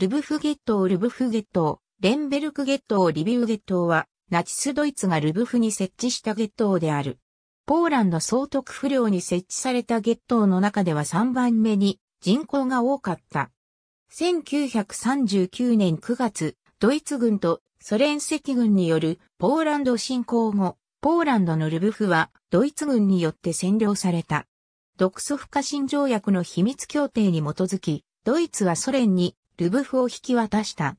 ルブフゲットルブフゲットレンベルクゲットリビウゲットは、ナチスドイツがルブフに設置したゲットである。ポーランド総督不良に設置されたゲットの中では3番目に人口が多かった。1939年9月、ドイツ軍とソ連赤軍によるポーランド侵攻後、ポーランドのルブフはドイツ軍によって占領された。独ソ不可侵条約の秘密協定に基づき、ドイツはソ連にルブフを引き渡した。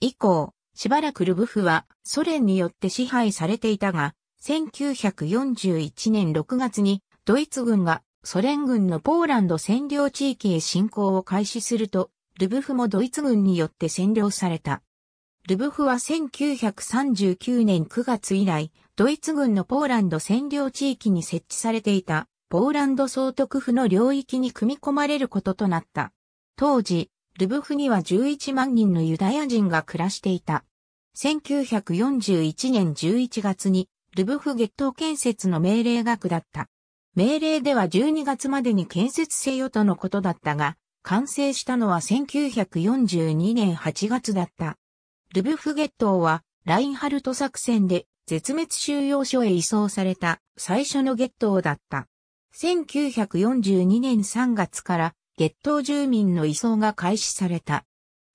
以降、しばらくルブフはソ連によって支配されていたが、1941年6月にドイツ軍がソ連軍のポーランド占領地域へ侵攻を開始すると、ルブフもドイツ軍によって占領された。ルブフは1939年9月以来、ドイツ軍のポーランド占領地域に設置されていた、ポーランド総督府の領域に組み込まれることとなった。当時、ルブフには11万人のユダヤ人が暮らしていた。1941年11月にルブフ月頭建設の命令額だった。命令では12月までに建設せよとのことだったが、完成したのは1942年8月だった。ルブフゲットは、ラインハルト作戦で絶滅収容所へ移送された最初のゲットだった。1942年3月から月頭住民の移送が開始された。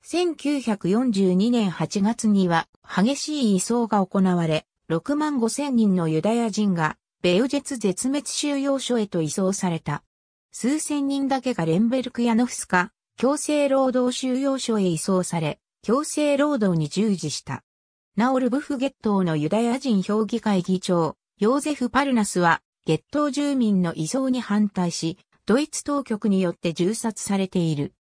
1942年8月には激しい移送が行われ、6万5千人のユダヤ人がベヨジェツ絶滅収容所へと移送された。数千人だけがレンベルクヤノフスカ強制労働収容所へ移送され、強制労働に従事した。ナオルブフ月頭のユダヤ人評議会議長、ヨーゼフ・パルナスは、月頭住民の移送に反対し、ドイツ当局によって銃殺されている。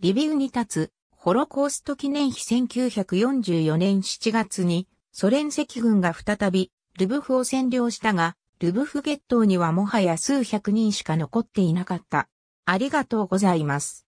リビウに立つ、ホロコースト記念碑1944年7月に、ソ連赤軍が再び、ルブフを占領したが、ルブフ月頭にはもはや数百人しか残っていなかった。ありがとうございます。